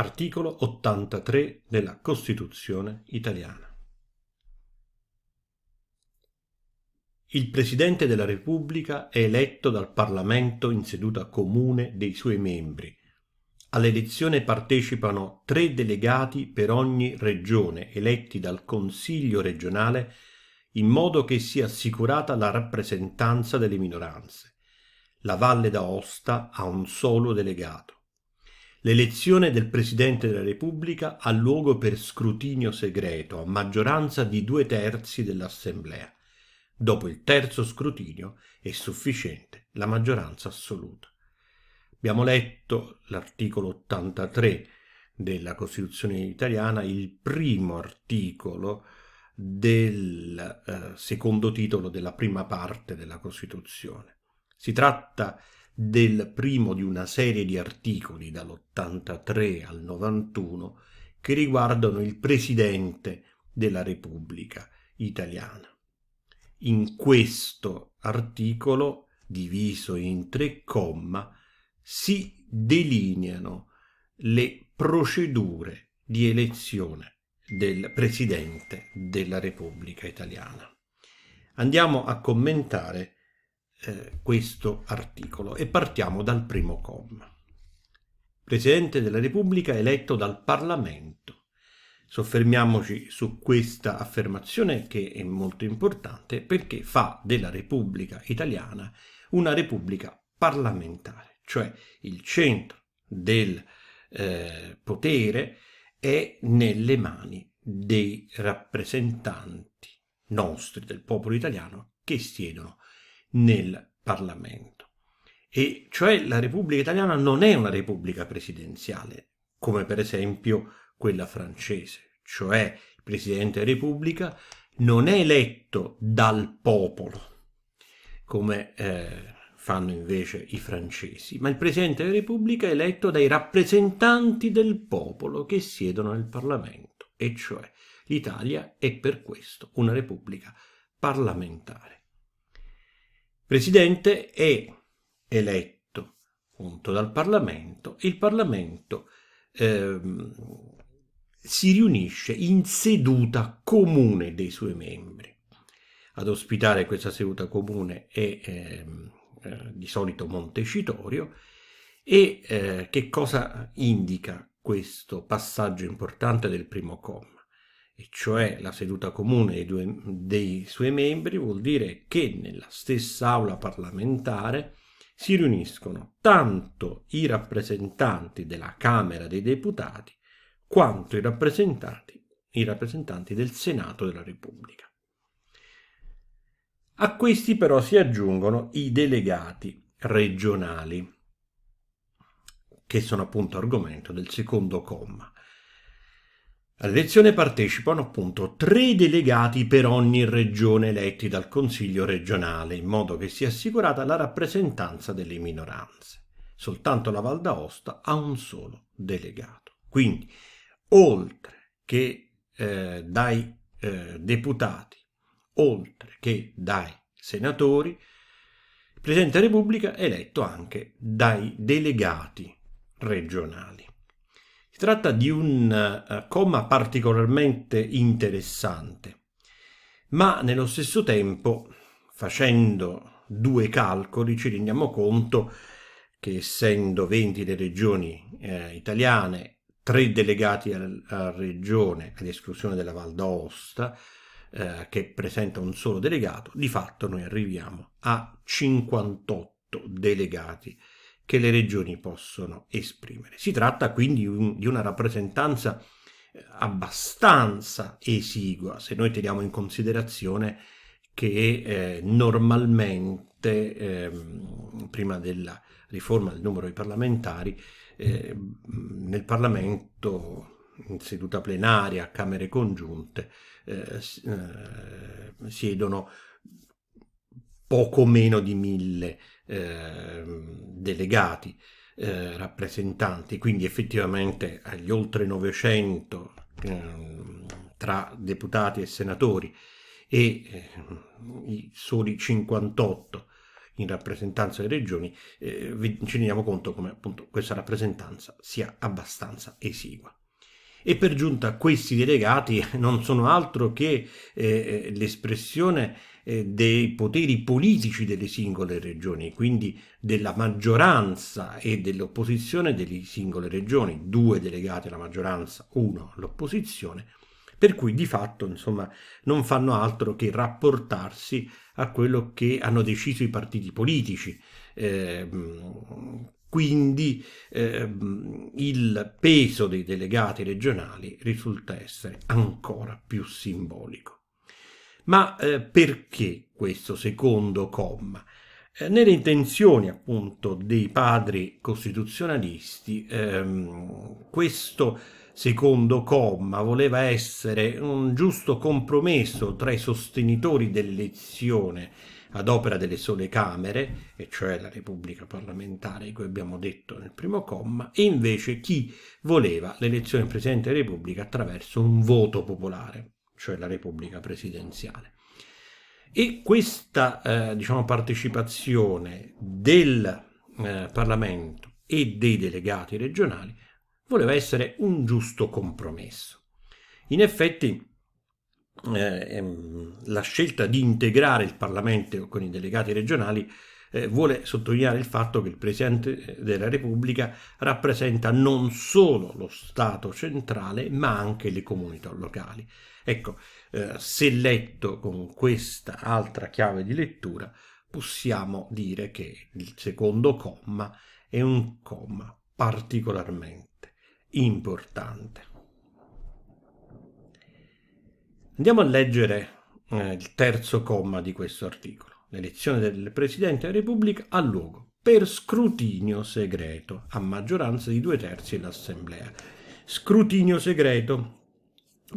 articolo 83 della Costituzione italiana. Il Presidente della Repubblica è eletto dal Parlamento in seduta comune dei suoi membri. All'elezione partecipano tre delegati per ogni regione eletti dal Consiglio regionale in modo che sia assicurata la rappresentanza delle minoranze. La Valle d'Aosta ha un solo delegato. L'elezione del Presidente della Repubblica ha luogo per scrutinio segreto a maggioranza di due terzi dell'Assemblea. Dopo il terzo scrutinio è sufficiente la maggioranza assoluta. Abbiamo letto l'articolo 83 della Costituzione italiana, il primo articolo del eh, secondo titolo della prima parte della Costituzione. Si tratta di del primo di una serie di articoli dall'83 al 91 che riguardano il Presidente della Repubblica italiana. In questo articolo, diviso in tre comma, si delineano le procedure di elezione del Presidente della Repubblica italiana. Andiamo a commentare eh, questo articolo e partiamo dal primo comma. Presidente della Repubblica eletto dal Parlamento. Soffermiamoci su questa affermazione che è molto importante perché fa della Repubblica italiana una Repubblica parlamentare, cioè il centro del eh, potere è nelle mani dei rappresentanti nostri del popolo italiano che siedono nel Parlamento. E cioè la Repubblica italiana non è una Repubblica presidenziale, come per esempio quella francese, cioè il Presidente della Repubblica non è eletto dal popolo, come eh, fanno invece i francesi, ma il Presidente della Repubblica è eletto dai rappresentanti del popolo che siedono nel Parlamento, e cioè l'Italia è per questo una Repubblica parlamentare. Presidente è eletto appunto dal Parlamento e il Parlamento eh, si riunisce in seduta comune dei suoi membri. Ad ospitare questa seduta comune è ehm, eh, di solito Montecitorio e eh, che cosa indica questo passaggio importante del primo comma? e cioè la seduta comune dei, due, dei suoi membri, vuol dire che nella stessa aula parlamentare si riuniscono tanto i rappresentanti della Camera dei Deputati quanto i rappresentanti, i rappresentanti del Senato della Repubblica. A questi però si aggiungono i delegati regionali, che sono appunto argomento del secondo comma. All'elezione partecipano appunto tre delegati per ogni regione eletti dal Consiglio regionale, in modo che sia assicurata la rappresentanza delle minoranze. Soltanto la Val d'Aosta ha un solo delegato. Quindi, oltre che eh, dai eh, deputati, oltre che dai senatori, il Presidente della Repubblica è eletto anche dai delegati regionali tratta di un eh, comma particolarmente interessante, ma nello stesso tempo, facendo due calcoli, ci rendiamo conto che essendo 20 le regioni eh, italiane, 3 delegati alla regione, ad esclusione della Val d'Aosta, eh, che presenta un solo delegato, di fatto noi arriviamo a 58 delegati che le regioni possono esprimere. Si tratta quindi di una rappresentanza eh, abbastanza esigua se noi teniamo in considerazione che eh, normalmente eh, prima della riforma del numero dei parlamentari eh, nel Parlamento in seduta plenaria, a camere congiunte, eh, eh, siedono poco meno di mille Ehm, delegati, eh, rappresentanti, quindi effettivamente agli oltre 900 ehm, tra deputati e senatori e ehm, i soli 58 in rappresentanza delle regioni, eh, ci rendiamo conto come appunto questa rappresentanza sia abbastanza esigua e per giunta questi delegati non sono altro che eh, eh, l'espressione eh, dei poteri politici delle singole regioni, quindi della maggioranza e dell'opposizione delle singole regioni, due delegati alla maggioranza, uno all'opposizione, per cui di fatto insomma, non fanno altro che rapportarsi a quello che hanno deciso i partiti politici, eh, quindi ehm, il peso dei delegati regionali risulta essere ancora più simbolico. Ma eh, perché questo secondo comma? Eh, nelle intenzioni appunto dei padri costituzionalisti ehm, questo secondo comma voleva essere un giusto compromesso tra i sostenitori dell'elezione ad opera delle sole Camere, e cioè la Repubblica parlamentare di cui abbiamo detto nel primo comma, e invece chi voleva l'elezione del Presidente della Repubblica attraverso un voto popolare, cioè la Repubblica presidenziale. E questa eh, diciamo, partecipazione del eh, Parlamento e dei delegati regionali voleva essere un giusto compromesso. In effetti eh, ehm, la scelta di integrare il Parlamento con i delegati regionali eh, vuole sottolineare il fatto che il Presidente eh, della Repubblica rappresenta non solo lo Stato centrale, ma anche le comunità locali. Ecco, eh, se letto con questa altra chiave di lettura, possiamo dire che il secondo comma è un comma particolarmente importante. Andiamo a leggere eh, il terzo comma di questo articolo. L'elezione del Presidente della Repubblica ha luogo per scrutinio segreto, a maggioranza di due terzi dell'Assemblea. Scrutinio segreto,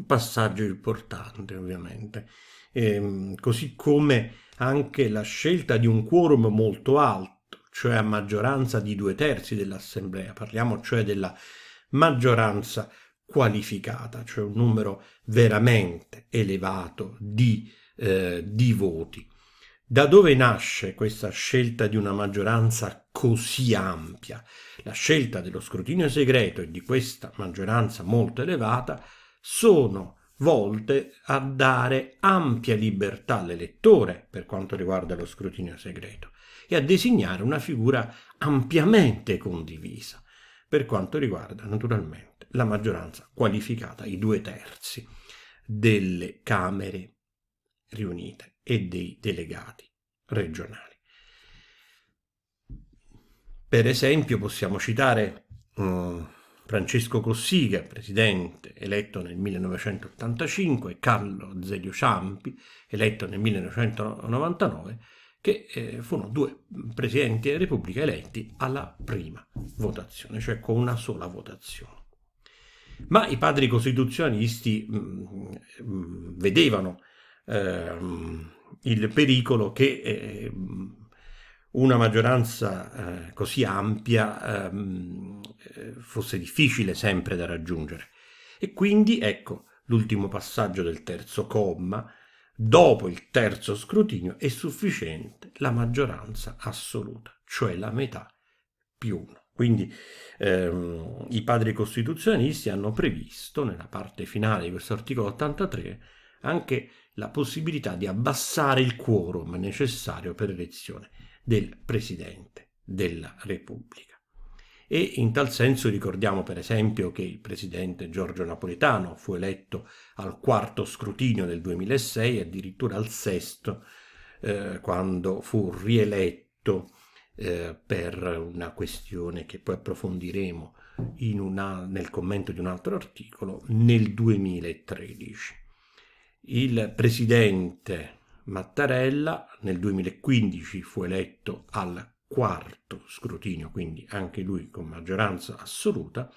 passaggio importante ovviamente, ehm, così come anche la scelta di un quorum molto alto, cioè a maggioranza di due terzi dell'Assemblea, parliamo cioè della maggioranza qualificata, cioè un numero veramente elevato di, eh, di voti. Da dove nasce questa scelta di una maggioranza così ampia? La scelta dello scrutinio segreto e di questa maggioranza molto elevata sono volte a dare ampia libertà all'elettore per quanto riguarda lo scrutinio segreto e a designare una figura ampiamente condivisa per quanto riguarda naturalmente la maggioranza qualificata, i due terzi delle Camere riunite e dei delegati regionali. Per esempio possiamo citare um, Francesco Cossiga, presidente, eletto nel 1985, e Carlo Zelio Ciampi, eletto nel 1999, che eh, furono due presidenti della Repubblica eletti alla prima votazione, cioè con una sola votazione. Ma i padri costituzionalisti mh, mm, mh, mm, vedevano eh, il pericolo che eh, una maggioranza eh, così ampia ehm, eh, fosse difficile sempre da raggiungere. E quindi, ecco, l'ultimo passaggio del terzo comma, dopo il terzo scrutinio è sufficiente la maggioranza assoluta, cioè la metà più uno. Quindi ehm, i padri costituzionalisti hanno previsto nella parte finale di questo articolo 83 anche la possibilità di abbassare il quorum necessario per l'elezione del Presidente della Repubblica. E in tal senso ricordiamo per esempio che il presidente Giorgio Napoletano fu eletto al quarto scrutinio del 2006 addirittura al sesto eh, quando fu rieletto eh, per una questione che poi approfondiremo una, nel commento di un altro articolo, nel 2013. Il presidente Mattarella nel 2015 fu eletto al quarto scrutinio, quindi anche lui con maggioranza assoluta.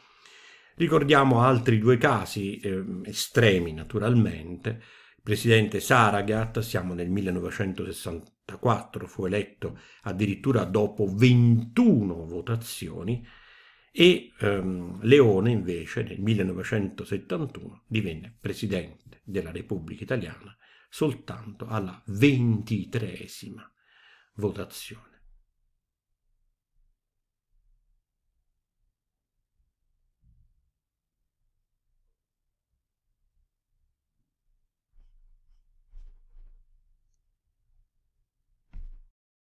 Ricordiamo altri due casi eh, estremi naturalmente. presidente Saragat, siamo nel 1968, 1984 fu eletto addirittura dopo 21 votazioni e ehm, Leone invece nel 1971 divenne presidente della Repubblica Italiana soltanto alla ventitreesima votazione.